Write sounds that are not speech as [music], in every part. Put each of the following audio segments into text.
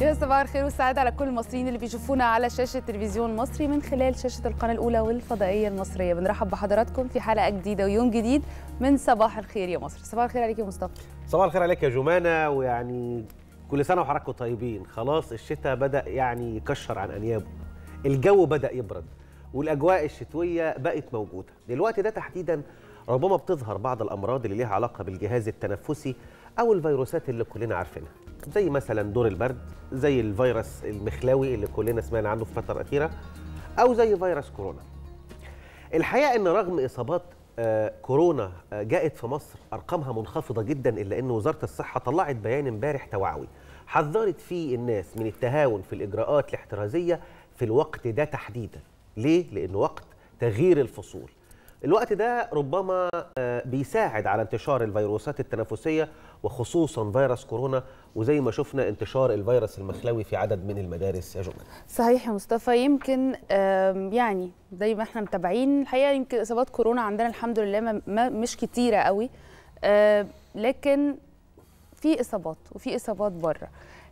يا صباح الخير والسعادة على كل المصريين اللي بيشوفونا على شاشة تلفزيون مصري من خلال شاشة القناة الأولى والفضائية المصرية بنرحب بحضراتكم في حلقة جديدة ويوم جديد من صباح الخير يا مصر صباح الخير عليك يا مصطفى صباح الخير عليك يا جمانة ويعني كل سنة وحضراتكم طيبين خلاص الشتاء بدأ يعني يكشر عن أنيابه الجو بدأ يبرد والأجواء الشتوية بقت موجودة دلوقتي ده تحديدا ربما بتظهر بعض الأمراض اللي ليها علاقة بالجهاز التنفسي أو الفيروسات اللي كلنا عارفينها زي مثلا دور البرد زي الفيروس المخلاوي اللي كلنا سمعنا عنه في الفتره الاخيره او زي فيروس كورونا الحقيقه ان رغم اصابات آه، كورونا آه، جاءت في مصر ارقامها منخفضه جدا الا ان وزاره الصحه طلعت بيان امبارح توعوي حذرت فيه الناس من التهاون في الاجراءات الاحترازيه في الوقت ده تحديدا ليه لأنه وقت تغيير الفصول الوقت ده ربما آه، بيساعد على انتشار الفيروسات التنفسيه وخصوصا فيروس كورونا وزي ما شفنا انتشار الفيروس المخلوي في عدد من المدارس يا جمال صحيح يا مصطفى يمكن يعني زي ما احنا متابعين الحقيقه يمكن اصابات كورونا عندنا الحمد لله ما, مش كتيره قوي لكن في اصابات وفي اصابات بره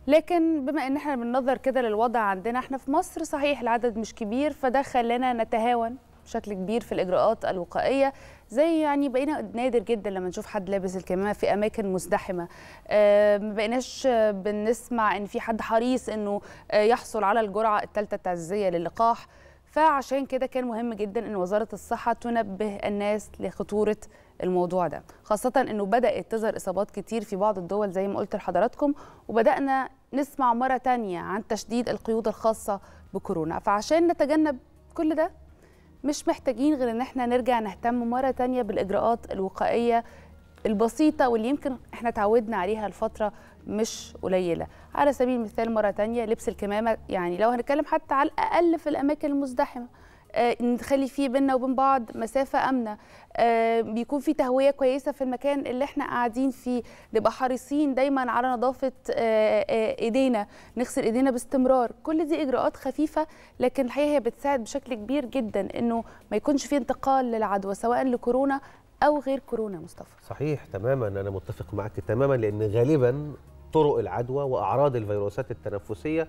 لكن بما ان احنا بننظر كده للوضع عندنا احنا في مصر صحيح العدد مش كبير فده خلانا نتهاون بشكل كبير في الاجراءات الوقائيه زي يعني بقينا نادر جدا لما نشوف حد لابس الكمامه في اماكن مزدحمه ما بقيناش بنسمع ان في حد حريص انه آه، يحصل على الجرعه الثالثه التعزيزيه للقاح فعشان كده كان مهم جدا ان وزاره الصحه تنبه الناس لخطوره الموضوع ده خاصة أنه بدأت تظهر إصابات كتير في بعض الدول زي ما قلت لحضراتكم وبدأنا نسمع مرة تانية عن تشديد القيود الخاصة بكورونا فعشان نتجنب كل ده مش محتاجين غير ان احنا نرجع نهتم مره تانية بالاجراءات الوقائيه البسيطه واللي يمكن احنا تعودنا عليها لفتره مش قليله على سبيل المثال مره تانية لبس الكمامه يعني لو هنتكلم حتى على الاقل في الاماكن المزدحمه آه، نخلي فيه بينا وبين بعض مسافه امنه آه، بيكون في تهويه كويسه في المكان اللي احنا قاعدين فيه نبقى حريصين دايما على نظافه آه، ايدينا نغسل ايدينا باستمرار كل دي اجراءات خفيفه لكن الحقيقه هي بتساعد بشكل كبير جدا انه ما يكونش في انتقال للعدوى سواء لكورونا او غير كورونا مصطفى صحيح تماما انا متفق معك تماما لان غالبا طرق العدوى واعراض الفيروسات التنفسيه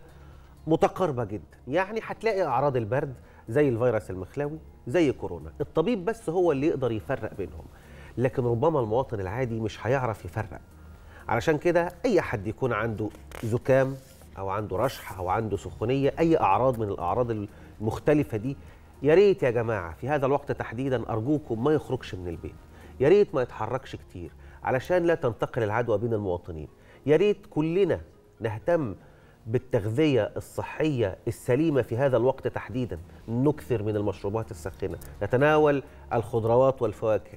متقاربه جدا يعني هتلاقي اعراض البرد زي الفيروس المخلاوي زي كورونا الطبيب بس هو اللي يقدر يفرق بينهم لكن ربما المواطن العادي مش هيعرف يفرق علشان كده اي حد يكون عنده زكام او عنده رشح او عنده سخونيه اي اعراض من الاعراض المختلفه دي يا ريت يا جماعه في هذا الوقت تحديدا ارجوكم ما يخرجش من البيت يا ريت ما يتحركش كتير علشان لا تنتقل العدوى بين المواطنين يا ريت كلنا نهتم بالتغذية الصحية السليمة في هذا الوقت تحديدا نكثر من المشروبات الساخنة نتناول الخضروات والفواكه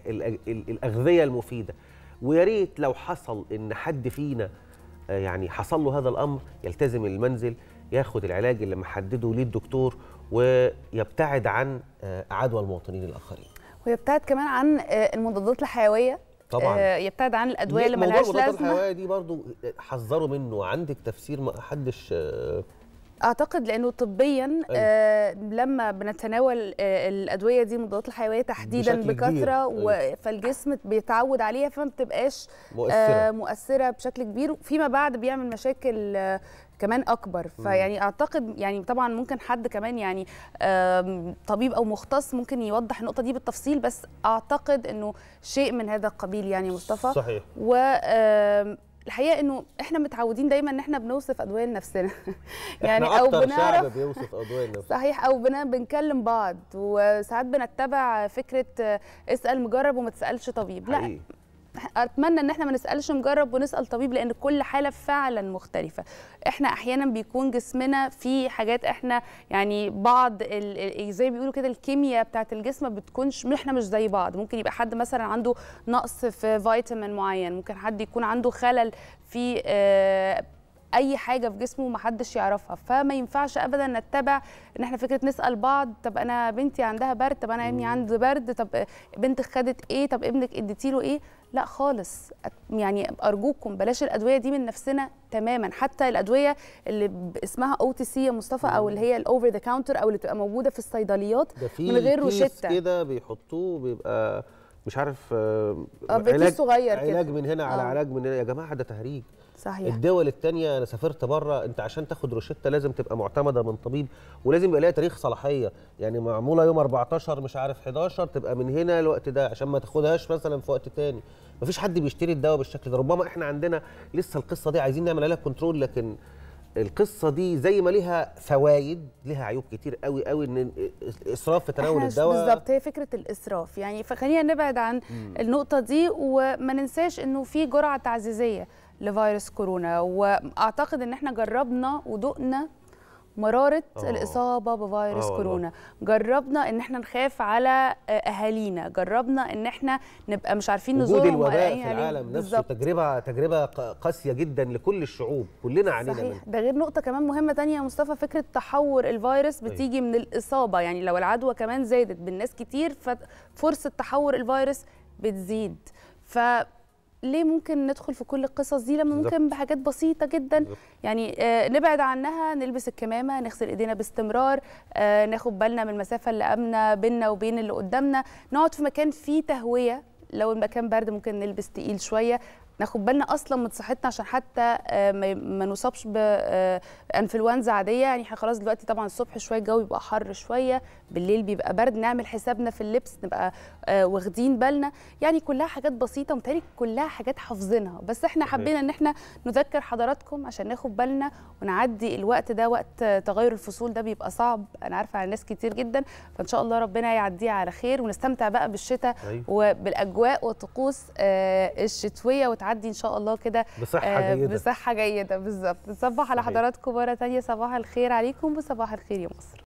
الأغذية المفيدة وياريت لو حصل إن حد فينا آه، يعني حصل له هذا الأمر يلتزم المنزل ياخد العلاج اللي محدده ليه الدكتور ويبتعد عن آه، عدوى المواطنين الآخرين ويبتعد كمان عن آه، المضادات الحيوية طبعا آه، يبتعد عن الادويه اللي ملهاش لازمه موضوع الحيويه دي برضو حذروا منه عندك تفسير ما حدش آه، اعتقد لانه طبيا أيوة. آه لما بنتناول آه الادويه دي مضادات الحيويه تحديدا بكثره أيوة. فالجسم بيتعود عليها فما بتبقاش مؤثرة. آه مؤثره بشكل كبير فيما بعد بيعمل مشاكل آه كمان اكبر فيعني اعتقد يعني طبعا ممكن حد كمان يعني طبيب او مختص ممكن يوضح النقطه دي بالتفصيل بس اعتقد انه شيء من هذا القبيل يعني مصطفى صحيح و الحقيقه انه احنا متعودين دايما ان احنا بنوصف ادويه لنفسنا [laughs] يعني احنا او بنعرف شعب بيوصف ادويه صحيح او بنكلم بعض وساعات بنتبع فكره آه، اسال مجرب وما تسالش طبيب حقيقي. لا اتمنى ان احنا ما نسالش نجرب ونسال طبيب لان كل حاله فعلا مختلفه احنا احيانا بيكون جسمنا في حاجات احنا يعني بعض زي بيقولوا كده الكيمياء بتاعت الجسم ما بتكونش احنا مش زي بعض ممكن يبقى حد مثلا عنده نقص في فيتامين معين ممكن حد يكون عنده خلل في آه اي حاجه في جسمه محدش يعرفها فما ينفعش ابدا نتبع ان احنا فكره نسال بعض طب انا بنتي عندها برد طب انا ابني عنده برد طب بنتك خدت ايه طب ابنك اديتي له ايه لا خالص يعني ارجوكم بلاش الادويه دي من نفسنا تماما حتى الادويه اللي اسمها او تي سي يا مصطفى او اللي هي الاوفر ذا كاونتر او اللي بتبقى موجوده في الصيدليات من غير روشته كده بيحطوه بيبقى مش عارف آه، آه، علاج صغير علاج كده. من هنا على آه. علاج من هنا يا جماعه ده تهريج صحيح الدول الثانيه انا سافرت بره انت عشان تاخد روشته لازم تبقى معتمده من طبيب ولازم يبقى لها تاريخ صلاحيه يعني معموله يوم 14 مش عارف 11 تبقى من هنا الوقت ده عشان ما تاخدهاش مثلا في وقت ثاني مفيش حد بيشتري الدواء بالشكل ده ربما احنا عندنا لسه القصه دي عايزين نعمل عليها كنترول لكن القصه دي زي ما ليها فوائد ليها عيوب كتير قوي قوي ان اسراف في تناول الدواء بالظبط هي فكره الاسراف يعني فخلينا نبعد عن مم. النقطه دي وما ننساش انه في جرعه تعزيزيه لفيروس كورونا واعتقد ان احنا جربنا ودقنا مراره أوه. الاصابه بفيروس أوه. كورونا جربنا ان احنا نخاف على آه، اهالينا جربنا ان احنا نبقى مش عارفين نزورهم وجود الوباء في العالم نفسه بالزبط. تجربه تجربه قاسيه جدا لكل الشعوب كلنا علينا صحيح. منها. ده غير نقطه كمان مهمه ثانيه يا مصطفى فكره تحور الفيروس أيوة. بتيجي من الاصابه يعني لو العدوى كمان زادت بالناس كتير ففرصه تحور الفيروس بتزيد ف ليه ممكن ندخل في كل القصص دي لما ممكن بحاجات بسيطه جدا يعني آه، نبعد عنها نلبس الكمامه نغسل ايدينا باستمرار آه، ناخد بالنا من المسافه اللي امنه بيننا وبين اللي قدامنا نقعد في مكان فيه تهويه لو المكان برد ممكن نلبس تقيل شويه ناخد بالنا اصلا من صحتنا عشان حتى آه، ما نصابش بانفلونزا آه، عاديه يعني احنا خلاص دلوقتي طبعا الصبح شويه الجو بيبقى حر شويه بالليل بيبقى برد نعمل حسابنا في اللبس نبقى آه، واخدين بالنا يعني كلها حاجات بسيطه ومتهيألي كلها حاجات حافظينها بس احنا حبينا ان احنا نذكر حضراتكم عشان ناخد بالنا ونعدي الوقت ده وقت تغير الفصول ده بيبقى صعب انا عارفه على ناس كتير جدا فان شاء الله ربنا يعديه على خير ونستمتع بقى بالشتاء أيوه. وبالاجواء والطقوس الشتويه وتعدي هنعدي ان شاء الله كده بصحه آه جيده بصحه جيده بالظبط نصبح على حضراتكم مره ثانيه صباح الخير عليكم وصباح الخير يا مصر